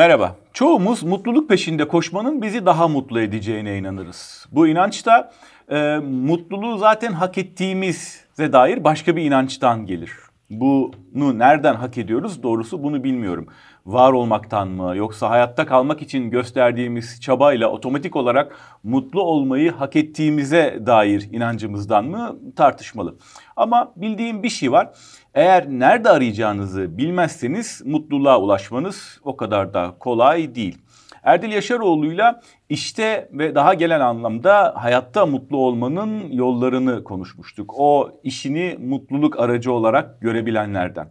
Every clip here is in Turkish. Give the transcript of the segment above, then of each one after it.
Merhaba. Çoğumuz mutluluk peşinde koşmanın bizi daha mutlu edeceğine inanırız. Bu inançta e, mutluluğu zaten hak ettiğimize dair başka bir inançtan gelir. Bunu nereden hak ediyoruz? Doğrusu bunu bilmiyorum. Var olmaktan mı yoksa hayatta kalmak için gösterdiğimiz çabayla otomatik olarak mutlu olmayı hak ettiğimize dair inancımızdan mı tartışmalı. Ama bildiğim bir şey var. Eğer nerede arayacağınızı bilmezseniz mutluluğa ulaşmanız o kadar da kolay değil. Erdil Yaşaroğlu'yla işte ve daha gelen anlamda hayatta mutlu olmanın yollarını konuşmuştuk. O işini mutluluk aracı olarak görebilenlerden.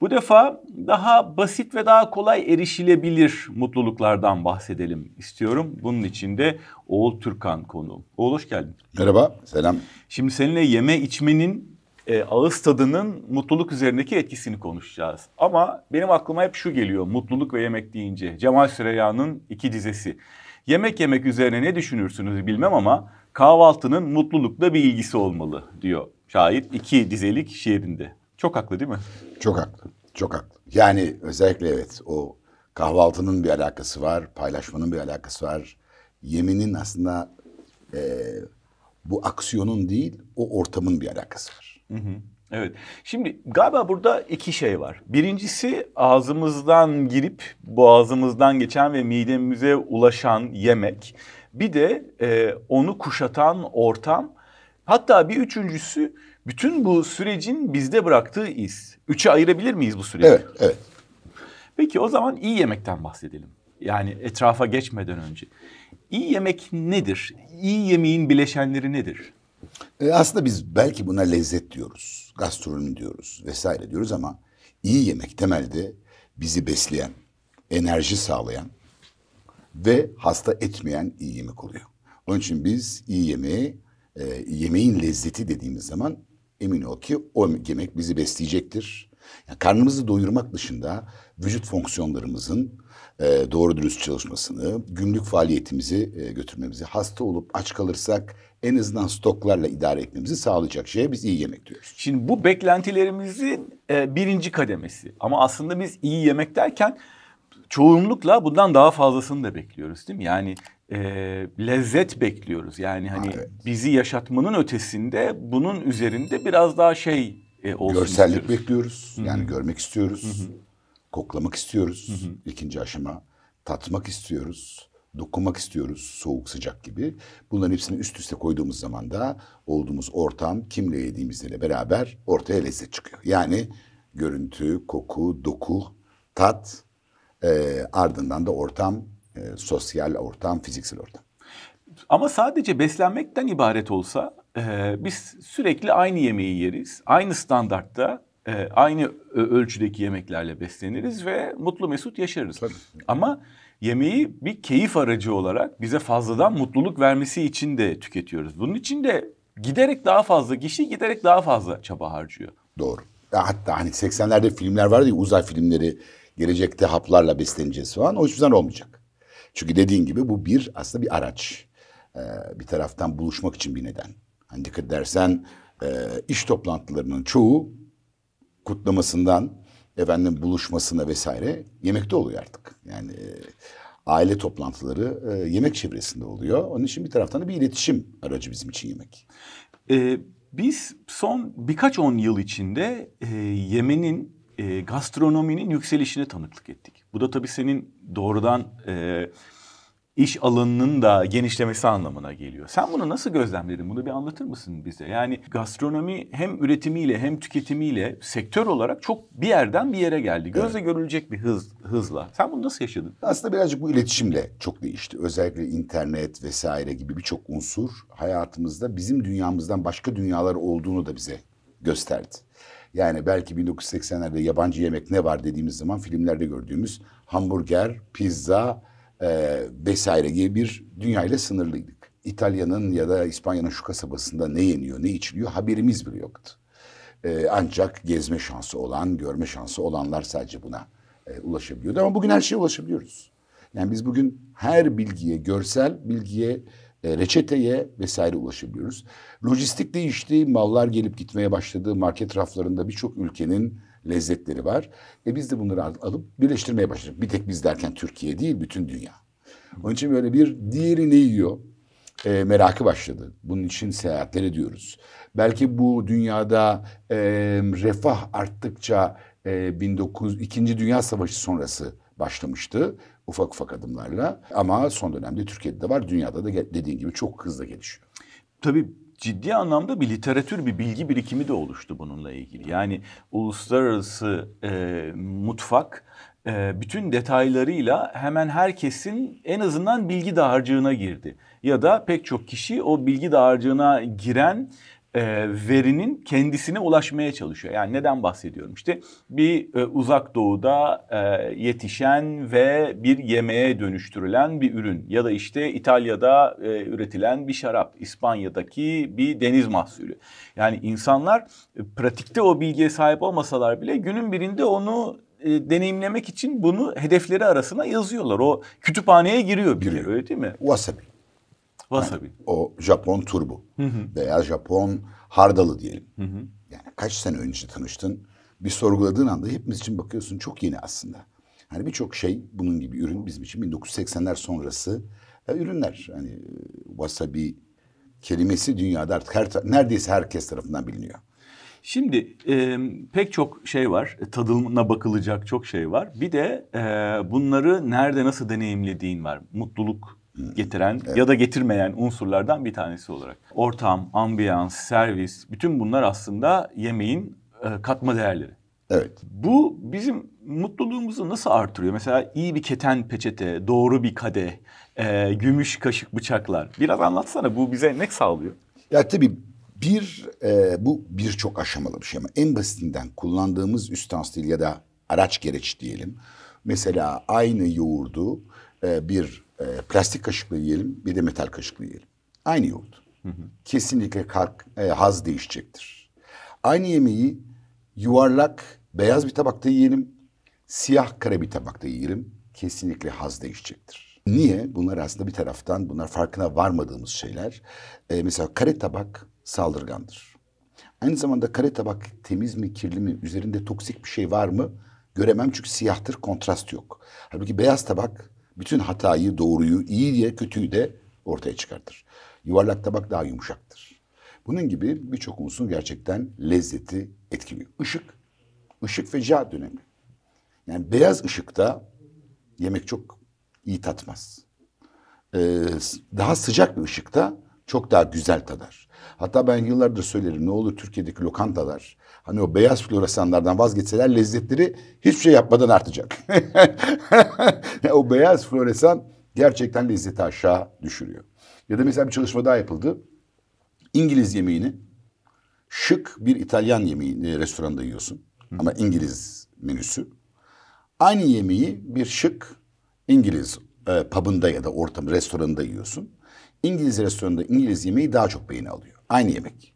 Bu defa daha basit ve daha kolay erişilebilir mutluluklardan bahsedelim istiyorum. Bunun için de Oğul Türkan konuğum. Oğul hoş geldin. Merhaba, selam. Şimdi seninle yeme içmenin e, ağız tadının mutluluk üzerindeki etkisini konuşacağız. Ama benim aklıma hep şu geliyor mutluluk ve yemek deyince. Cemal Süreyya'nın iki dizesi. Yemek yemek üzerine ne düşünürsünüz bilmem ama kahvaltının mutlulukla bir ilgisi olmalı diyor şair iki dizelik şiirinde. Çok haklı değil mi? Çok haklı. Çok haklı. Yani özellikle evet o kahvaltının bir alakası var, paylaşmanın bir alakası var. Yeminin aslında e, bu aksiyonun değil o ortamın bir alakası var. Hı hı. Evet. Şimdi galiba burada iki şey var. Birincisi ağzımızdan girip boğazımızdan geçen ve midemize ulaşan yemek. Bir de e, onu kuşatan ortam. Hatta bir üçüncüsü bütün bu sürecin bizde bıraktığı iz. Üçe ayırabilir miyiz bu süreci? Evet, evet. Peki o zaman iyi yemekten bahsedelim. Yani etrafa geçmeden önce. İyi yemek nedir? İyi yemeğin bileşenleri nedir? E, aslında biz belki buna lezzet diyoruz, gastronomi diyoruz vesaire diyoruz ama iyi yemek temelde bizi besleyen, enerji sağlayan ve hasta etmeyen iyi yemek oluyor. Onun için biz iyi yemeği, e, yemeğin lezzeti dediğimiz zaman emin ol ki o yemek bizi besleyecektir. Yani karnımızı doyurmak dışında vücut fonksiyonlarımızın e, doğru dürüst çalışmasını, günlük faaliyetimizi e, götürmemizi, hasta olup aç kalırsak en azından stoklarla idare etmemizi sağlayacak şeye biz iyi yemek diyoruz. Şimdi bu beklentilerimizin e, birinci kademesi ama aslında biz iyi yemek derken çoğunlukla bundan daha fazlasını da bekliyoruz değil mi? Yani e, lezzet bekliyoruz. Yani hani ha, evet. bizi yaşatmanın ötesinde bunun üzerinde biraz daha şey e, olsun Görsellik istiyoruz. bekliyoruz. Hı-hı. Yani görmek istiyoruz. Hı-hı koklamak istiyoruz. Hı hı. İkinci aşama tatmak istiyoruz. Dokunmak istiyoruz soğuk sıcak gibi. Bunların hepsini üst üste koyduğumuz zaman da olduğumuz ortam kimle yediğimizle beraber ortaya lezzet çıkıyor. Yani görüntü, koku, doku, tat e, ardından da ortam, e, sosyal ortam, fiziksel ortam. Ama sadece beslenmekten ibaret olsa e, biz sürekli aynı yemeği yeriz. Aynı standartta e, aynı ölçüdeki yemeklerle besleniriz ve mutlu mesut yaşarız. Tabii. Ama yemeği bir keyif aracı olarak bize fazladan mutluluk vermesi için de tüketiyoruz. Bunun için de giderek daha fazla kişi giderek daha fazla çaba harcıyor. Doğru. Hatta hani 80'lerde filmler vardı ya uzay filmleri gelecekte haplarla besleneceğiz falan o yüzden olmayacak. Çünkü dediğin gibi bu bir aslında bir araç. Ee, bir taraftan buluşmak için bir neden. Hani dikkat edersen e, iş toplantılarının çoğu kutlamasından efendim buluşmasına vesaire yemekte oluyor artık. Yani e, aile toplantıları e, yemek çevresinde oluyor. Onun için bir taraftan da bir iletişim aracı bizim için yemek. Ee, biz son birkaç on yıl içinde e, yemenin, e, gastronominin yükselişine tanıklık ettik. Bu da tabii senin doğrudan e, iş alanının da genişlemesi anlamına geliyor. Sen bunu nasıl gözlemledin? Bunu bir anlatır mısın bize? Yani gastronomi hem üretimiyle hem tüketimiyle sektör olarak çok bir yerden bir yere geldi. Gözle evet. görülecek bir hız hızla. Sen bunu nasıl yaşadın? Aslında birazcık bu iletişimle çok değişti. Özellikle internet vesaire gibi birçok unsur hayatımızda bizim dünyamızdan başka dünyalar olduğunu da bize gösterdi. Yani belki 1980'lerde yabancı yemek ne var dediğimiz zaman filmlerde gördüğümüz hamburger, pizza, e, vesaire gibi bir dünyayla sınırlıydık. İtalya'nın ya da İspanya'nın şu kasabasında ne yeniyor, ne içiliyor haberimiz bile yoktu. E, ancak gezme şansı olan, görme şansı olanlar sadece buna e, ulaşabiliyordu. Ama bugün her şeye ulaşabiliyoruz. Yani biz bugün her bilgiye, görsel bilgiye, e, reçeteye vesaire ulaşabiliyoruz. Lojistik değişti, mallar gelip gitmeye başladı. Market raflarında birçok ülkenin lezzetleri var. E biz de bunları alıp birleştirmeye başladık. Bir tek biz derken Türkiye değil, bütün dünya. Onun için böyle bir diğeri ne yiyor e, merakı başladı. Bunun için seyahatler ediyoruz. Belki bu dünyada e, refah arttıkça e, 19 2. Dünya Savaşı sonrası başlamıştı ufak ufak adımlarla. Ama son dönemde Türkiye'de de var, dünyada da dediğin gibi çok hızlı gelişiyor. Tabii ciddi anlamda bir literatür, bir bilgi birikimi de oluştu bununla ilgili. Yani uluslararası e, mutfak e, bütün detaylarıyla hemen herkesin en azından bilgi dağarcığına girdi. Ya da pek çok kişi o bilgi dağarcığına giren e, verinin kendisine ulaşmaya çalışıyor. Yani neden bahsediyorum? İşte bir e, uzak doğuda e, yetişen ve bir yemeğe dönüştürülen bir ürün ya da işte İtalya'da e, üretilen bir şarap, İspanya'daki bir deniz mahsulü. Yani insanlar e, pratikte o bilgiye sahip olmasalar bile günün birinde onu e, deneyimlemek için bunu hedefleri arasına yazıyorlar. O kütüphaneye giriyor biri. Giriyor. Öyle değil mi? Wasabi. Wasabi. Yani o Japon turbu hı hı. veya Japon hardalı diyelim. Hı hı. Yani kaç sene önce tanıştın? Bir sorguladığın anda hepimiz için bakıyorsun çok yeni aslında. Hani birçok şey bunun gibi ürün bizim için 1980'ler sonrası ya, e, ürünler. Hani e, wasabi kelimesi dünyada artık her, neredeyse herkes tarafından biliniyor. Şimdi e, pek çok şey var. E, tadına bakılacak çok şey var. Bir de e, bunları nerede nasıl deneyimlediğin var. Mutluluk getiren evet. ya da getirmeyen unsurlardan bir tanesi olarak. Ortam, ambiyans, servis bütün bunlar aslında yemeğin e, katma değerleri. Evet. Bu bizim mutluluğumuzu nasıl artırıyor? Mesela iyi bir keten peçete, doğru bir kadeh, e, gümüş kaşık bıçaklar. Biraz anlatsana bu bize ne sağlıyor? Ya tabii bir e, bu birçok aşamalı bir şey ama en basitinden kullandığımız üstanstil ya da araç gereç diyelim. Mesela aynı yoğurdu e, bir e, plastik kaşıkla yiyelim bir de metal kaşıkla yiyelim. Aynı yolda. Hı hı. Kesinlikle kark, e, haz değişecektir. Aynı yemeği yuvarlak beyaz bir tabakta yiyelim, siyah kare bir tabakta yiyelim. Kesinlikle haz değişecektir. Niye? Bunlar aslında bir taraftan bunlar farkına varmadığımız şeyler. E, mesela kare tabak saldırgandır. Aynı zamanda kare tabak temiz mi kirli mi üzerinde toksik bir şey var mı göremem çünkü siyahtır kontrast yok. Halbuki beyaz tabak bütün hatayı, doğruyu, iyi diye kötüyü de ortaya çıkartır. Yuvarlak tabak daha yumuşaktır. Bunun gibi birçok unsur gerçekten lezzeti etkiliyor. Işık, ışık ve cad dönemi. Yani beyaz ışıkta yemek çok iyi tatmaz. Ee, daha sıcak bir ışıkta çok daha güzel tadar. Hatta ben yıllardır söylerim ne olur Türkiye'deki lokantalar Hani o beyaz floresanlardan vazgeçseler lezzetleri hiçbir şey yapmadan artacak. o beyaz floresan gerçekten lezzeti aşağı düşürüyor. Ya da mesela bir çalışma daha yapıldı. İngiliz yemeğini şık bir İtalyan yemeği e, restoranda yiyorsun. Hı. Ama İngiliz menüsü. Aynı yemeği bir şık İngiliz e, pub'ında ya da ortam restoranında yiyorsun. İngiliz restoranında İngiliz yemeği daha çok beğeni alıyor. Aynı yemek.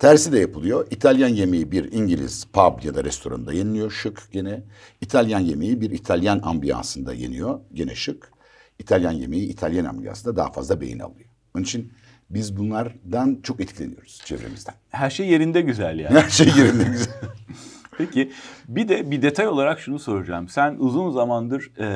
Tersi de yapılıyor. İtalyan yemeği bir İngiliz pub ya da restoranda yeniliyor şık gene. İtalyan yemeği bir İtalyan ambiyansında yeniyor gene şık. İtalyan yemeği İtalyan ambiyansında daha fazla beğeni alıyor. Onun için biz bunlardan çok etkileniyoruz çevremizden. Her şey yerinde güzel yani. Her şey yerinde güzel. Peki bir de bir detay olarak şunu soracağım. Sen uzun zamandır e,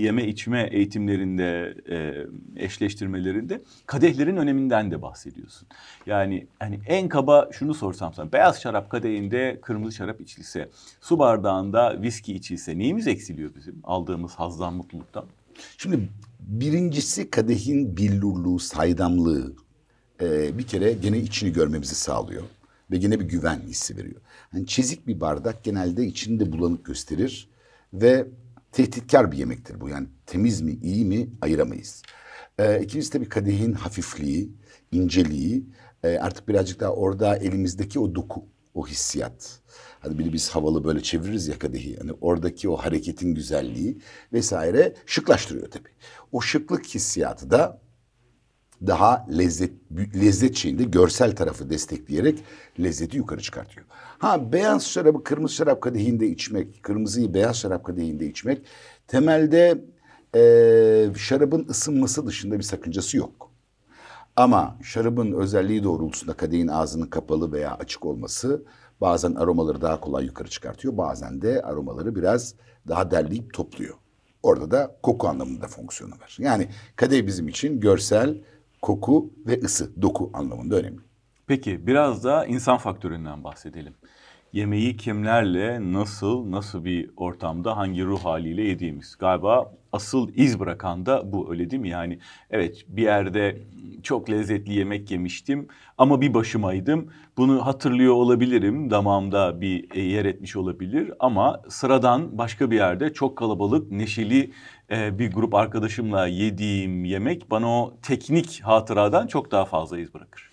yeme içme eğitimlerinde, e, eşleştirmelerinde kadehlerin öneminden de bahsediyorsun. Yani hani en kaba şunu sorsam sana beyaz şarap kadehinde kırmızı şarap içilse, su bardağında viski içilse neyimiz eksiliyor bizim aldığımız hazdan, mutluluktan? Şimdi birincisi kadehin billurluğu, saydamlığı ee, bir kere gene içini görmemizi sağlıyor ve gene bir güven hissi veriyor. Yani çizik bir bardak genelde içinde bulanık gösterir ve tehditkar bir yemektir bu. Yani temiz mi iyi mi ayıramayız. Ee, ikincisi tabii kadehin hafifliği, inceliği. Ee, artık birazcık daha orada elimizdeki o doku, o hissiyat. Hani biri biz havalı böyle çeviririz ya kadehi. Hani oradaki o hareketin güzelliği vesaire şıklaştırıyor tabii. O şıklık hissiyatı da daha lezzet lezzet şeyinde görsel tarafı destekleyerek lezzeti yukarı çıkartıyor. Ha beyaz şarabı kırmızı şarap kadehinde içmek, kırmızıyı beyaz şarap kadehinde içmek temelde e, şarabın ısınması dışında bir sakıncası yok. Ama şarabın özelliği doğrultusunda kadehin ağzının kapalı veya açık olması bazen aromaları daha kolay yukarı çıkartıyor. Bazen de aromaları biraz daha derleyip topluyor. Orada da koku anlamında fonksiyonu var. Yani kadeh bizim için görsel koku ve ısı, doku anlamında önemli. Peki biraz da insan faktöründen bahsedelim yemeği kimlerle, nasıl, nasıl bir ortamda, hangi ruh haliyle yediğimiz. Galiba asıl iz bırakan da bu öyle değil mi? Yani evet bir yerde çok lezzetli yemek yemiştim ama bir başımaydım. Bunu hatırlıyor olabilirim, damağımda bir e, yer etmiş olabilir ama sıradan başka bir yerde çok kalabalık, neşeli e, bir grup arkadaşımla yediğim yemek bana o teknik hatıradan çok daha fazla iz bırakır.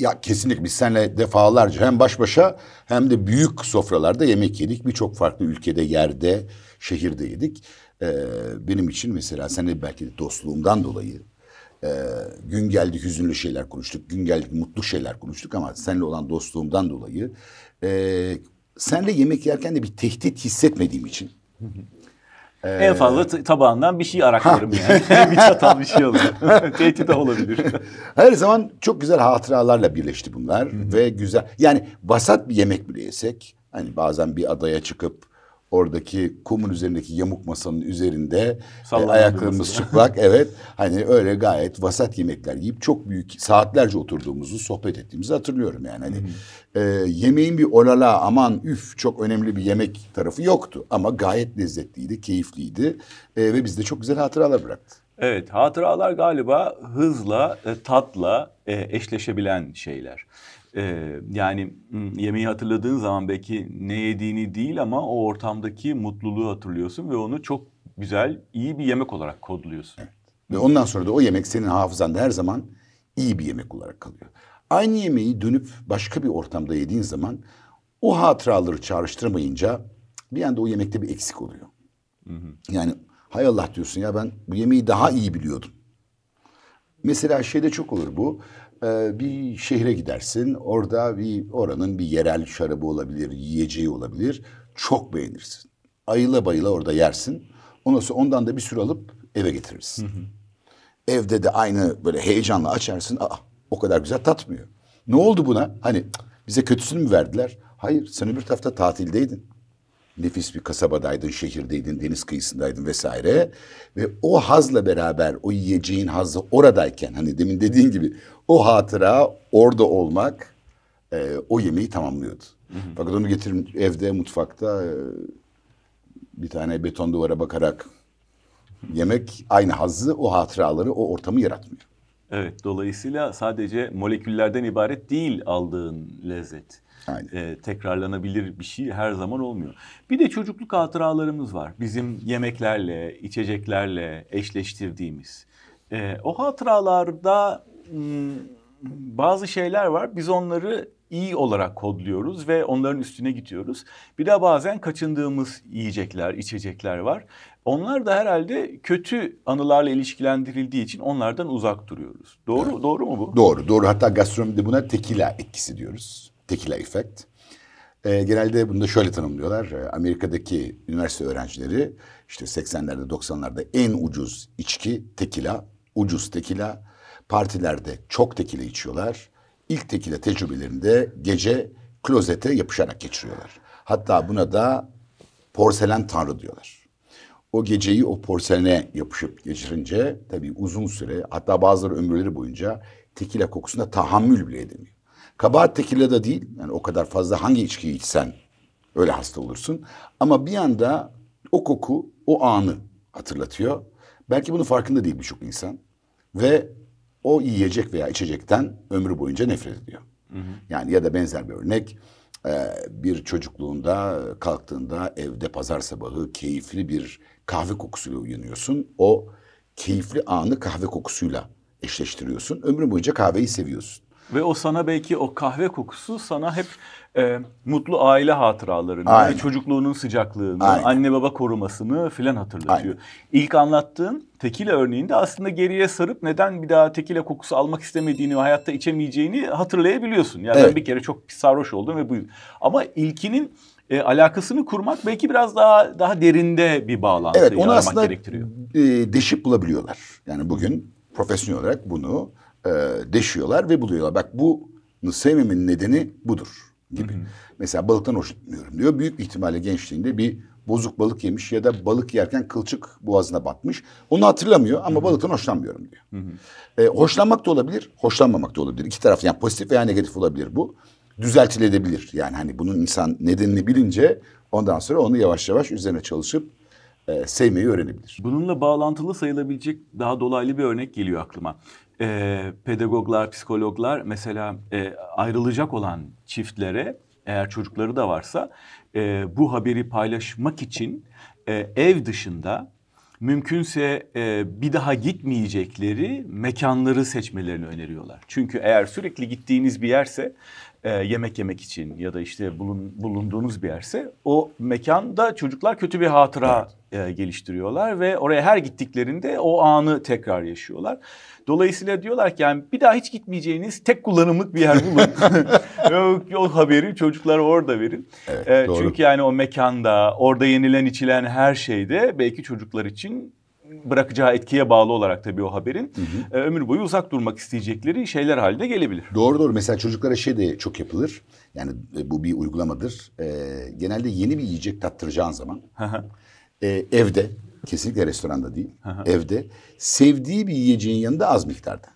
Ya kesinlikle biz seninle defalarca hem baş başa hem de büyük sofralarda yemek yedik. Birçok farklı ülkede, yerde, şehirde yedik. Ee, benim için mesela seninle belki de dostluğumdan dolayı e, gün geldik hüzünlü şeyler konuştuk. Gün geldik mutlu şeyler konuştuk ama seninle olan dostluğumdan dolayı e, senle yemek yerken de bir tehdit hissetmediğim için. Ee... En fazla tabağından bir şey araklarım yani. bir çatal bir şey olur. Tehdit olabilir. Her zaman çok güzel hatıralarla birleşti bunlar. Hı-hı. Ve güzel yani basat bir yemek bile yesek. Hani bazen bir adaya çıkıp oradaki kumun üzerindeki yamuk masanın üzerinde e, ayaklarımız çıplak evet hani öyle gayet vasat yemekler yiyip çok büyük saatlerce oturduğumuzu sohbet ettiğimizi hatırlıyorum yani hani e, yemeğin bir olala aman üf çok önemli bir yemek tarafı yoktu ama gayet lezzetliydi keyifliydi e, ve bizde çok güzel hatıralar bıraktı. Evet hatıralar galiba hızla e, tatla e, eşleşebilen şeyler. Ee, yani yemeği hatırladığın zaman belki ne yediğini değil ama o ortamdaki mutluluğu hatırlıyorsun ve onu çok güzel, iyi bir yemek olarak kodluyorsun. Evet. Ve ondan sonra da o yemek senin hafızanda her zaman iyi bir yemek olarak kalıyor. Aynı yemeği dönüp başka bir ortamda yediğin zaman o hatıraları çağrıştırmayınca bir anda o yemekte bir eksik oluyor. Hı hı. Yani hay Allah diyorsun ya ben bu yemeği daha iyi biliyordum. Mesela şeyde çok olur bu. Ee, bir şehre gidersin. Orada bir oranın bir yerel şarabı olabilir, yiyeceği olabilir. Çok beğenirsin. Ayıla bayıla orada yersin. Ondan sonra ondan da bir sürü alıp eve getirirsin. Hı hı. Evde de aynı böyle heyecanla açarsın. Aa o kadar güzel tatmıyor. Ne oldu buna? Hani bize kötüsünü mü verdiler? Hayır sen öbür tarafta tatildeydin nefis bir kasabadaydın, şehirdeydin, deniz kıyısındaydın vesaire. Ve o hazla beraber o yiyeceğin hazı oradayken hani demin dediğin gibi o hatıra orada olmak e, o yemeği tamamlıyordu. Hı Fakat onu getirin evde mutfakta e, bir tane beton duvara bakarak yemek aynı hazzı o hatıraları o ortamı yaratmıyor. Evet dolayısıyla sadece moleküllerden ibaret değil aldığın lezzet e, tekrarlanabilir bir şey her zaman olmuyor. Bir de çocukluk hatıralarımız var. Bizim yemeklerle, içeceklerle eşleştirdiğimiz. E, o hatıralarda hmm, bazı şeyler var. Biz onları iyi olarak kodluyoruz ve onların üstüne gidiyoruz. Bir de bazen kaçındığımız yiyecekler, içecekler var. Onlar da herhalde kötü anılarla ilişkilendirildiği için onlardan uzak duruyoruz. Doğru evet. doğru mu bu? Doğru, doğru. Hatta gastronomide buna tekila etkisi diyoruz tekila effect. E, genelde bunu da şöyle tanımlıyorlar. E, Amerika'daki üniversite öğrencileri işte 80'lerde 90'larda en ucuz içki tequila, ucuz tequila, Partilerde çok tequila içiyorlar. İlk tekila tecrübelerinde gece klozete yapışarak geçiriyorlar. Hatta buna da porselen tanrı diyorlar. O geceyi o porselene yapışıp geçirince tabii uzun süre hatta bazıları ömürleri boyunca tekila kokusuna tahammül bile edemiyor. Kabahat tekila de değil. Yani o kadar fazla hangi içkiyi içsen öyle hasta olursun. Ama bir anda o koku o anı hatırlatıyor. Belki bunun farkında değil birçok insan. Ve o yiyecek veya içecekten ömrü boyunca nefret ediyor. Hı hı. Yani ya da benzer bir örnek e, bir çocukluğunda e, kalktığında evde pazar sabahı keyifli bir kahve kokusuyla uyanıyorsun. O keyifli anı kahve kokusuyla eşleştiriyorsun. Ömrün boyunca kahveyi seviyorsun. Ve o sana belki o kahve kokusu sana hep e, mutlu aile hatıralarını, Aynen. çocukluğunun sıcaklığını, Aynen. anne baba korumasını filan hatırlatıyor. Aynen. İlk anlattığın tekile örneğinde aslında geriye sarıp neden bir daha tekile kokusu almak istemediğini ve hayatta içemeyeceğini hatırlayabiliyorsun. Yani evet. ben bir kere çok sarhoş oldum ve bu. Ama ilkinin e, alakasını kurmak belki biraz daha daha derinde bir bağlantı evet, onu aslında, gerektiriyor. E, deşip bulabiliyorlar. Yani bugün profesyonel olarak bunu e, deşiyorlar ve buluyorlar. Bak bu sevmemin nedeni budur gibi. Hı hı. Mesela balıktan hoşlanmıyorum diyor. Büyük ihtimalle gençliğinde bir bozuk balık yemiş ya da balık yerken kılçık boğazına batmış. Onu hatırlamıyor ama balıktan hoşlanmıyorum diyor. Hı hı. E, hoşlanmak da olabilir, hoşlanmamak da olabilir. İki taraf yani pozitif veya negatif olabilir bu. Düzeltilebilir. Yani hani bunun insan nedenini bilince ondan sonra onu yavaş yavaş üzerine çalışıp e, sevmeyi öğrenebilir. Bununla bağlantılı sayılabilecek daha dolaylı bir örnek geliyor aklıma e, pedagoglar, psikologlar mesela e, ayrılacak olan çiftlere eğer çocukları da varsa e, bu haberi paylaşmak için e, ev dışında mümkünse e, bir daha gitmeyecekleri mekanları seçmelerini öneriyorlar. Çünkü eğer sürekli gittiğiniz bir yerse e, yemek yemek için ya da işte bulun, bulunduğunuz bir yerse o mekanda çocuklar kötü bir hatıra evet. e, geliştiriyorlar ve oraya her gittiklerinde o anı tekrar yaşıyorlar. Dolayısıyla diyorlar ki yani bir daha hiç gitmeyeceğiniz tek kullanımlık bir yer bulun. o, o haberi çocuklara orada verin. Evet, e, çünkü yani o mekanda, orada yenilen içilen her şeyde belki çocuklar için bırakacağı etkiye bağlı olarak tabii o haberin hı hı. Ee, ömür boyu uzak durmak isteyecekleri şeyler haline gelebilir. Doğru doğru. Mesela çocuklara şey de çok yapılır. Yani e, bu bir uygulamadır. E, genelde yeni bir yiyecek tattıracağın zaman e, evde kesinlikle restoranda değil evde sevdiği bir yiyeceğin yanında az miktarda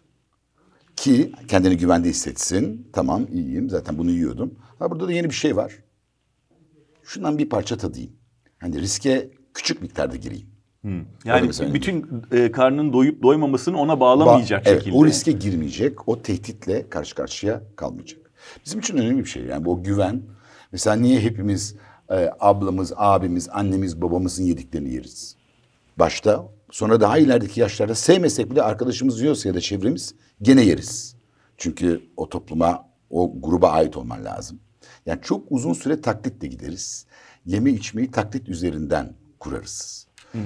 ki kendini güvende hissetsin. Tamam iyiyim zaten bunu yiyordum. Ha burada da yeni bir şey var. Şundan bir parça tadayım. Hani riske küçük miktarda gireyim. Hmm. Yani bütün e, karnın doyup doymamasını ona bağlamayacak ba- evet, şekilde. O riske girmeyecek, o tehditle karşı karşıya kalmayacak. Bizim için önemli bir şey yani bu güven. Mesela niye hepimiz e, ablamız, abimiz, annemiz, babamızın yediklerini yeriz? Başta sonra daha ilerideki yaşlarda sevmesek bile arkadaşımız yiyorsa ya da çevremiz gene yeriz. Çünkü o topluma, o gruba ait olman lazım. Yani çok uzun süre taklitle gideriz. Yeme içmeyi taklit üzerinden kurarız. Hı.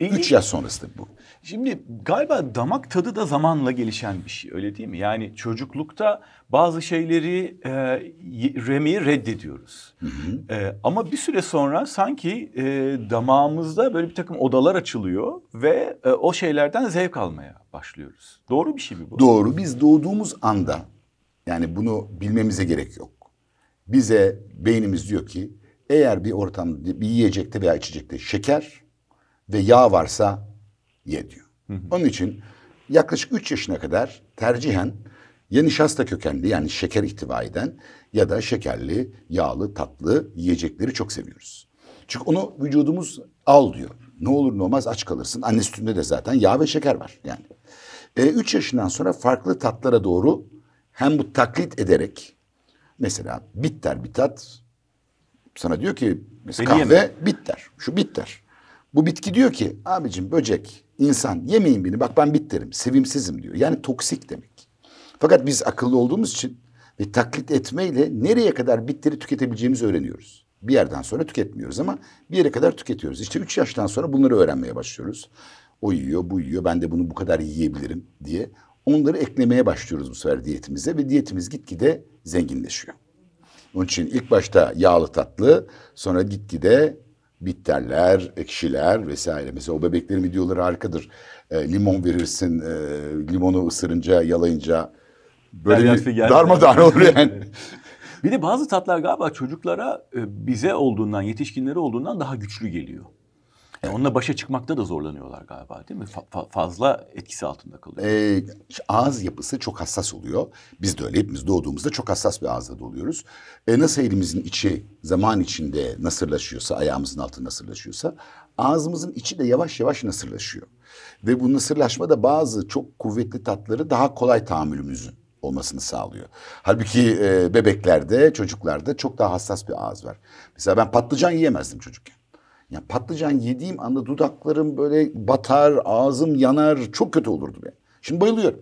Ee, üç yaz sonrası tabii bu. Şimdi galiba damak tadı da zamanla gelişen bir şey öyle değil mi? Yani çocuklukta bazı şeyleri e, remeyi reddediyoruz. Hı hı. E, ama bir süre sonra sanki e, damağımızda böyle bir takım odalar açılıyor ve e, o şeylerden zevk almaya başlıyoruz. Doğru bir şey mi bu? Doğru. Biz doğduğumuz anda yani bunu bilmemize gerek yok. Bize beynimiz diyor ki eğer bir ortamda bir yiyecekte veya içecekte şeker ve yağ varsa ye diyor. Hı hı. Onun için yaklaşık 3 yaşına kadar tercihen ya nişasta kökenli yani şeker ihtiva eden ya da şekerli, yağlı, tatlı yiyecekleri çok seviyoruz. Çünkü onu vücudumuz al diyor. Ne olur ne olmaz aç kalırsın. Anne sütünde de zaten yağ ve şeker var yani. 3 e, üç yaşından sonra farklı tatlara doğru hem bu taklit ederek mesela bitter bir tat sana diyor ki mesela Beni kahve yeme. bit der. Şu bit der. Bu bitki diyor ki abicim böcek, insan yemeyin beni bak ben bit derim. Sevimsizim diyor. Yani toksik demek. Fakat biz akıllı olduğumuz için ve taklit etmeyle nereye kadar bitleri tüketebileceğimizi öğreniyoruz. Bir yerden sonra tüketmiyoruz ama bir yere kadar tüketiyoruz. İşte üç yaştan sonra bunları öğrenmeye başlıyoruz. O yiyor, bu yiyor, ben de bunu bu kadar yiyebilirim diye. Onları eklemeye başlıyoruz bu sefer diyetimize ve diyetimiz gitgide zenginleşiyor. Onun için ilk başta yağlı tatlı sonra gitti de bitterler, ekşiler vesaire. Mesela o bebeklerin videoları harikadır. E, limon verirsin, e, limonu ısırınca, yalayınca böyle Deryat bir darmadağın olur yani. bir de bazı tatlar galiba çocuklara e, bize olduğundan, yetişkinlere olduğundan daha güçlü geliyor. Yani e, onunla başa çıkmakta da zorlanıyorlar galiba değil mi? Fa- fazla etkisi altında kalıyor. Ee, ağız yapısı çok hassas oluyor. Biz de öyle hepimiz doğduğumuzda çok hassas bir ağızda doluyoruz. Ee, nasıl elimizin içi zaman içinde nasırlaşıyorsa, ayağımızın altı nasırlaşıyorsa ağzımızın içi de yavaş yavaş nasırlaşıyor. Ve bu nasırlaşma da bazı çok kuvvetli tatları daha kolay tahammülümüzün olmasını sağlıyor. Halbuki e, bebeklerde, çocuklarda çok daha hassas bir ağız var. Mesela ben patlıcan yiyemezdim çocukken. Ya patlıcan yediğim anda dudaklarım böyle batar, ağzım yanar. Çok kötü olurdu be. Şimdi bayılıyorum.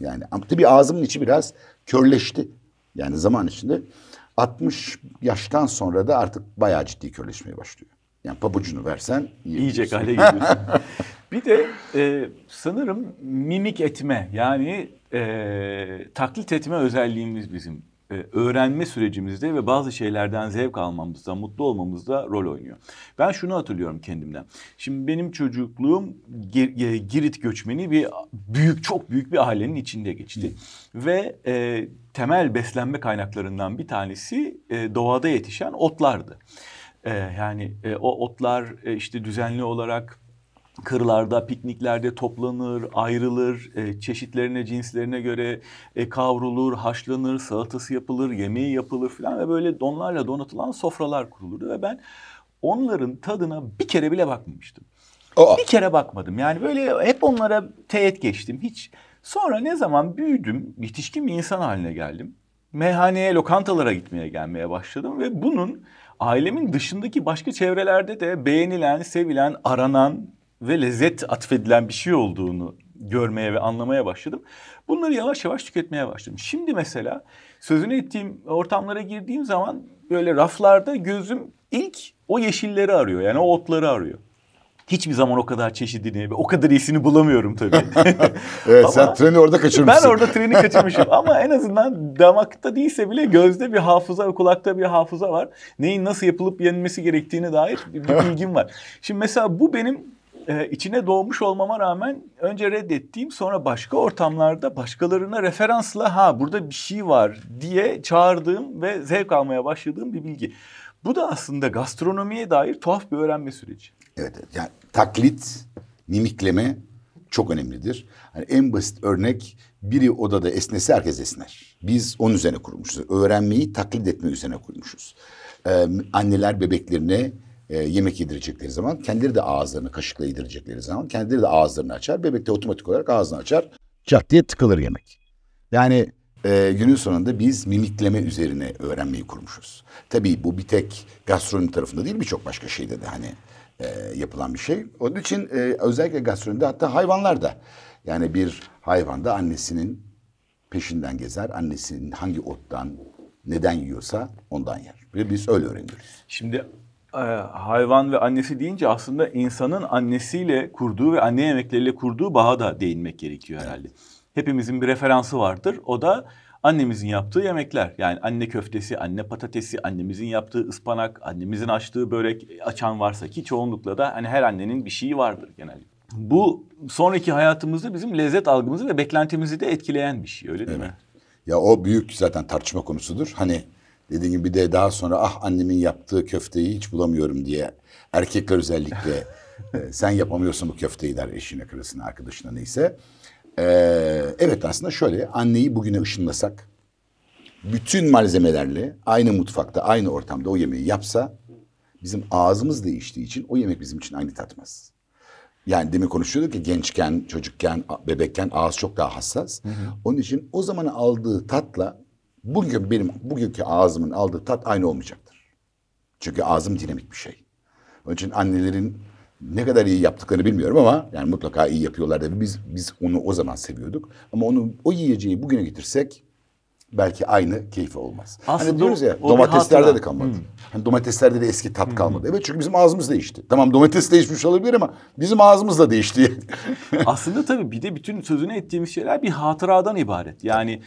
Yani tabii ağzımın içi biraz körleşti. Yani zaman içinde 60 yaştan sonra da artık bayağı ciddi körleşmeye başlıyor. Yani pabucunu versen iyice hale geliyorsun. bir de e, sanırım mimik etme yani e, taklit etme özelliğimiz bizim e, öğrenme sürecimizde ve bazı şeylerden zevk almamızda, mutlu olmamızda rol oynuyor. Ben şunu hatırlıyorum kendimden. Şimdi benim çocukluğum e, Girit göçmeni bir büyük, çok büyük bir ailenin içinde geçti. Ve e, temel beslenme kaynaklarından bir tanesi e, doğada yetişen otlardı. E, yani e, o otlar e, işte düzenli olarak kırlarda, pikniklerde toplanır, ayrılır, e, çeşitlerine, cinslerine göre e, kavrulur, haşlanır, salatası yapılır, yemeği yapılır falan ve böyle donlarla donatılan sofralar kurulurdu ve ben onların tadına bir kere bile bakmamıştım. Aa. Bir kere bakmadım. Yani böyle hep onlara teğet geçtim. Hiç sonra ne zaman büyüdüm, yetişkin bir insan haline geldim. Meyhaneye, lokantalara gitmeye gelmeye başladım ve bunun ailemin dışındaki başka çevrelerde de beğenilen, sevilen, aranan ve lezzet atfedilen bir şey olduğunu görmeye ve anlamaya başladım. Bunları yavaş yavaş tüketmeye başladım. Şimdi mesela sözünü ettiğim ortamlara girdiğim zaman böyle raflarda gözüm ilk o yeşilleri arıyor. Yani o otları arıyor. Hiçbir zaman o kadar çeşidini ve o kadar iyisini bulamıyorum tabii. evet sen treni orada kaçırmışsın. Ben orada treni kaçırmışım. Ama en azından damakta değilse bile gözde bir hafıza ve kulakta bir hafıza var. Neyin nasıl yapılıp yenilmesi gerektiğine dair bir bilgim var. Şimdi mesela bu benim e, içine doğmuş olmama rağmen önce reddettiğim sonra başka ortamlarda başkalarına referansla ha burada bir şey var diye çağırdığım ve zevk almaya başladığım bir bilgi. Bu da aslında gastronomiye dair tuhaf bir öğrenme süreci. Evet, yani taklit, mimikleme çok önemlidir. Yani en basit örnek biri odada esnesi herkes esner. Biz onun üzerine kurulmuşuz. Öğrenmeyi taklit etme üzerine kurmuşuz. Ee, anneler bebeklerine e, yemek yedirecekleri zaman kendileri de ağızlarını kaşıkla yedirecekleri zaman kendileri de ağızlarını açar. Bebek de otomatik olarak ağzını açar. Çat diye tıkılır yemek. Yani e, günün sonunda biz mimikleme üzerine öğrenmeyi kurmuşuz. Tabii bu bir tek gastronomi tarafında değil birçok başka şeyde de hani e, yapılan bir şey. Onun için e, özellikle gastronomide hatta hayvanlar da yani bir hayvan da annesinin peşinden gezer. Annesinin hangi ottan neden yiyorsa ondan yer. Ve biz öyle öğreniyoruz. Şimdi e, hayvan ve annesi deyince aslında insanın annesiyle kurduğu ve anne yemekleriyle kurduğu bağa da değinmek gerekiyor herhalde. Hepimizin bir referansı vardır. O da annemizin yaptığı yemekler. Yani anne köftesi, anne patatesi, annemizin yaptığı ıspanak, annemizin açtığı börek e, açan varsa ki çoğunlukla da hani her annenin bir şeyi vardır genelde. Bu sonraki hayatımızda bizim lezzet algımızı ve beklentimizi de etkileyen bir şey öyle değil evet. mi? Ya o büyük zaten tartışma konusudur. Hani Dediğim gibi bir de daha sonra ah annemin yaptığı köfteyi hiç bulamıyorum diye erkekler özellikle e, sen yapamıyorsun bu köfteyi der eşine, karısına, arkadaşına neyse. Ee, evet aslında şöyle anneyi bugüne ışınlasak bütün malzemelerle aynı mutfakta aynı ortamda o yemeği yapsa bizim ağzımız değiştiği için o yemek bizim için aynı tatmaz. Yani demin konuşuyorduk ki gençken, çocukken, bebekken ağız çok daha hassas. Hı hı. Onun için o zaman aldığı tatla bugün benim bugünkü ağzımın aldığı tat aynı olmayacaktır. Çünkü ağzım dinamik bir şey. Onun için annelerin ne kadar iyi yaptıklarını bilmiyorum ama yani mutlaka iyi yapıyorlar da biz biz onu o zaman seviyorduk. Ama onu o yiyeceği bugüne getirsek belki aynı keyfi olmaz. Hani aslında hani diyoruz ya o domateslerde de kalmadı. Hmm. Hani domateslerde de eski tat hmm. kalmadı. Evet çünkü bizim ağzımız değişti. Tamam domates değişmiş olabilir ama bizim ağzımız da değişti. Aslında tabii bir de bütün sözünü ettiğimiz şeyler bir hatıradan ibaret. Yani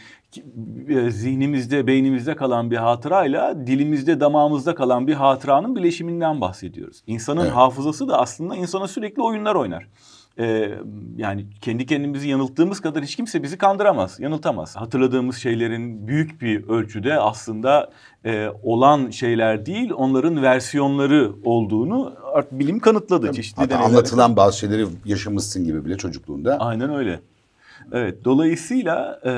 e, zihnimizde, beynimizde kalan bir hatırayla dilimizde, damağımızda kalan bir hatıranın bileşiminden bahsediyoruz. İnsanın evet. hafızası da aslında insana sürekli oyunlar oynar e, yani kendi kendimizi yanılttığımız kadar hiç kimse bizi kandıramaz, yanıltamaz. Hatırladığımız şeylerin büyük bir ölçüde aslında e, olan şeyler değil, onların versiyonları olduğunu artık bilim kanıtladı. Tabii, çeşitli Hatta anlatılan bazı şeyleri yaşamışsın gibi bile çocukluğunda. Aynen öyle. Evet, dolayısıyla e,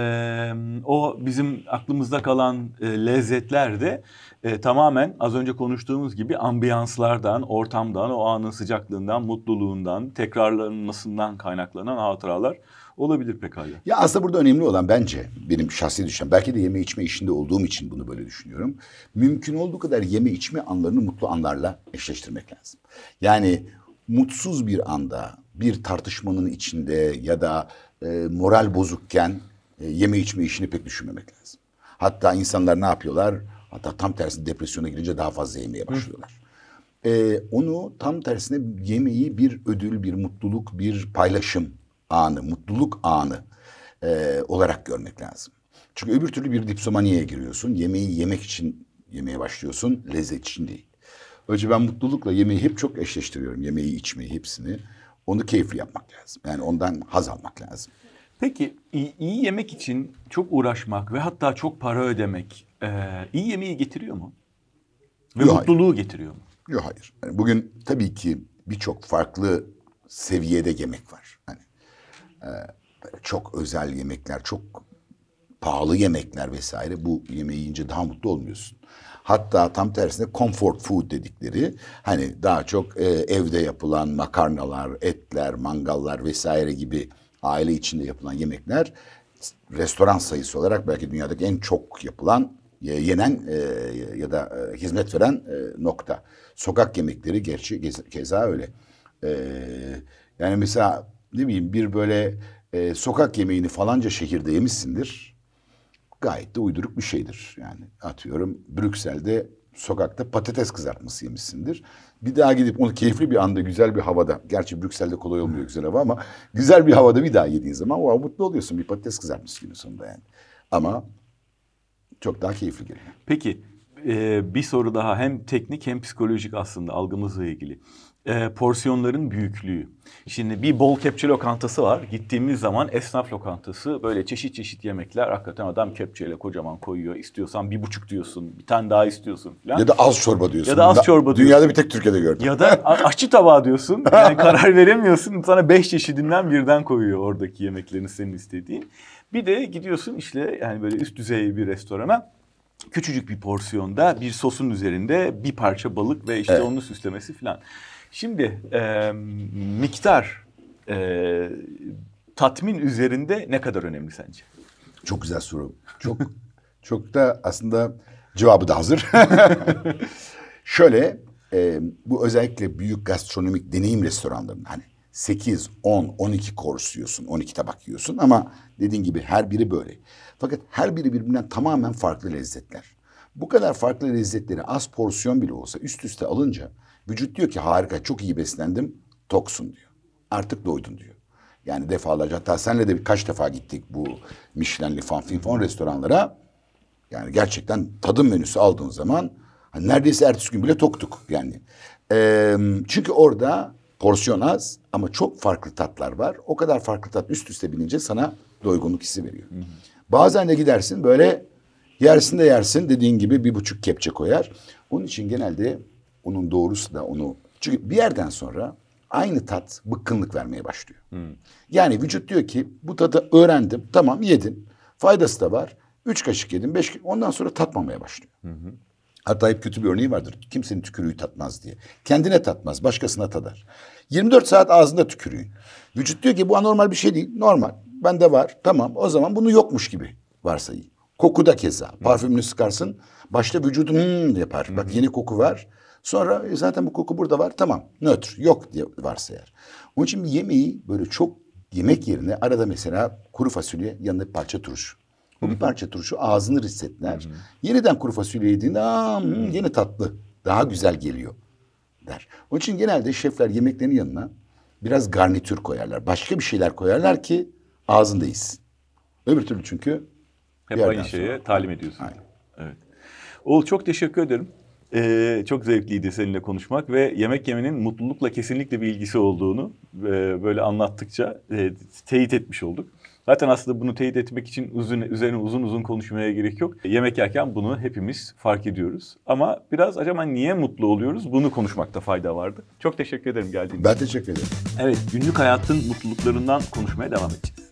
o bizim aklımızda kalan e, lezzetler de e, tamamen az önce konuştuğumuz gibi ambiyanslardan, ortamdan, o anın sıcaklığından, mutluluğundan, tekrarlanmasından kaynaklanan hatıralar olabilir pekala. Ya aslında burada önemli olan bence benim şahsi düşüncem. Belki de yeme içme işinde olduğum için bunu böyle düşünüyorum. Mümkün olduğu kadar yeme içme anlarını mutlu anlarla eşleştirmek lazım. Yani mutsuz bir anda bir tartışmanın içinde ya da e, moral bozukken e, yeme içme işini pek düşünmemek lazım. Hatta insanlar ne yapıyorlar? Hatta tam tersi depresyona girince daha fazla yemeye başlıyorlar. Ee, onu tam tersine yemeği bir ödül, bir mutluluk, bir paylaşım anı, mutluluk anı e, olarak görmek lazım. Çünkü öbür türlü bir dipsomaniye giriyorsun. Yemeği yemek için yemeye başlıyorsun, lezzet için değil. Önce ben mutlulukla yemeği hep çok eşleştiriyorum. Yemeği, içmeyi, hepsini. Onu keyifli yapmak lazım. Yani ondan haz almak lazım. Peki iyi, iyi yemek için çok uğraşmak ve hatta çok para ödemek e, iyi yemeği getiriyor mu? Ve Yok, mutluluğu hayır. getiriyor mu? Yok hayır. Yani bugün tabii ki birçok farklı seviyede yemek var. Hani e, çok özel yemekler, çok pahalı yemekler vesaire bu yemeği yiyince daha mutlu olmuyorsun. Hatta tam tersine comfort food dedikleri hani daha çok e, evde yapılan makarnalar, etler, mangallar vesaire gibi aile içinde yapılan yemekler restoran sayısı olarak belki dünyadaki en çok yapılan, yenen e, ya da e, hizmet veren e, nokta. Sokak yemekleri gerçi keza öyle. E, yani mesela ne bileyim bir böyle e, sokak yemeğini falanca şehirde yemişsindir. Gayet de uyduruk bir şeydir. Yani atıyorum Brüksel'de sokakta patates kızartması yemişsindir. Bir daha gidip onu keyifli bir anda güzel bir havada gerçi Brüksel'de kolay olmuyor hmm. güzel hava ama güzel bir havada bir daha yediğin zaman wow, mutlu oluyorsun bir patates kızartması günü sonunda yani. Ama çok daha keyifli geliyor. Peki e, bir soru daha hem teknik hem psikolojik aslında algımızla ilgili e, porsiyonların büyüklüğü. Şimdi bir bol kepçe lokantası var. Gittiğimiz zaman esnaf lokantası böyle çeşit çeşit yemekler. Hakikaten adam kepçeyle kocaman koyuyor. İstiyorsan bir buçuk diyorsun, bir tane daha istiyorsun falan. Ya da az çorba diyorsun. Ya da az çorba diyorsun. Dünyada bir tek Türkiye'de gördüm. Ya da aşçı tabağı diyorsun. Yani karar veremiyorsun. Sana beş çeşidinden birden koyuyor oradaki yemeklerini senin istediğin. Bir de gidiyorsun işte yani böyle üst düzey bir restorana küçücük bir porsiyonda bir sosun üzerinde bir parça balık ve işte evet. onu süslemesi falan. Şimdi e, miktar e, tatmin üzerinde ne kadar önemli sence? Çok güzel soru. Çok çok da aslında cevabı da hazır. Şöyle e, bu özellikle büyük gastronomik deneyim restoranlarının hani 8, 10, 12 kors yiyorsun, 12 tabak yiyorsun ama dediğin gibi her biri böyle. Fakat her biri birbirinden tamamen farklı lezzetler. Bu kadar farklı lezzetleri az porsiyon bile olsa üst üste alınca Vücut diyor ki harika çok iyi beslendim toksun diyor. Artık doydun diyor. Yani defalarca hatta senle de birkaç defa gittik bu Michelin'li fanfin fon restoranlara. Yani gerçekten tadım menüsü aldığın zaman hani neredeyse ertesi gün bile toktuk yani. Ee, çünkü orada porsiyon az ama çok farklı tatlar var. O kadar farklı tat üst üste binince sana doygunluk hissi veriyor. Bazen de gidersin böyle yersin de yersin dediğin gibi bir buçuk kepçe koyar. Onun için genelde onun doğrusu da onu... Çünkü bir yerden sonra aynı tat bıkkınlık vermeye başlıyor. Hmm. Yani vücut diyor ki bu tadı öğrendim tamam yedin faydası da var. Üç kaşık yedin beş ondan sonra tatmamaya başlıyor. Hı Hatta hep kötü bir örneği vardır. Kimsenin tükürüğü tatmaz diye. Kendine tatmaz, başkasına tadar. 24 saat ağzında tükürüğün. Vücut diyor ki bu anormal bir şey değil, normal. Bende var, tamam o zaman bunu yokmuş gibi varsayayım. Koku da keza. Parfümünü sıkarsın, başta vücudun hmm yapar. Bak yeni koku var. Sonra e, zaten bu koku burada var tamam nötr yok diye varsayar. Onun için yemeği böyle çok yemek yerine arada mesela kuru fasulye yanında bir parça turşu. Bu bir parça turşu ağzını hissetler. Yeniden kuru fasulye yediğinde aa hmm, yine tatlı daha güzel geliyor der. Onun için genelde şefler yemeklerin yanına biraz garnitür koyarlar. Başka bir şeyler koyarlar ki ağzındayız. Öbür türlü çünkü hep aynı şeye sonra. talim ediyorsun. Aynen. Evet. Oğul çok teşekkür ederim. Ee, çok zevkliydi seninle konuşmak ve yemek yemenin mutlulukla kesinlikle bir ilgisi olduğunu e, böyle anlattıkça e, teyit etmiş olduk. Zaten aslında bunu teyit etmek için uzun, üzerine uzun uzun konuşmaya gerek yok. Yemek yerken bunu hepimiz fark ediyoruz. Ama biraz acaba niye mutlu oluyoruz bunu konuşmakta fayda vardı. Çok teşekkür ederim geldiğin için. Ben teşekkür ederim. Evet günlük hayatın mutluluklarından konuşmaya devam edeceğiz.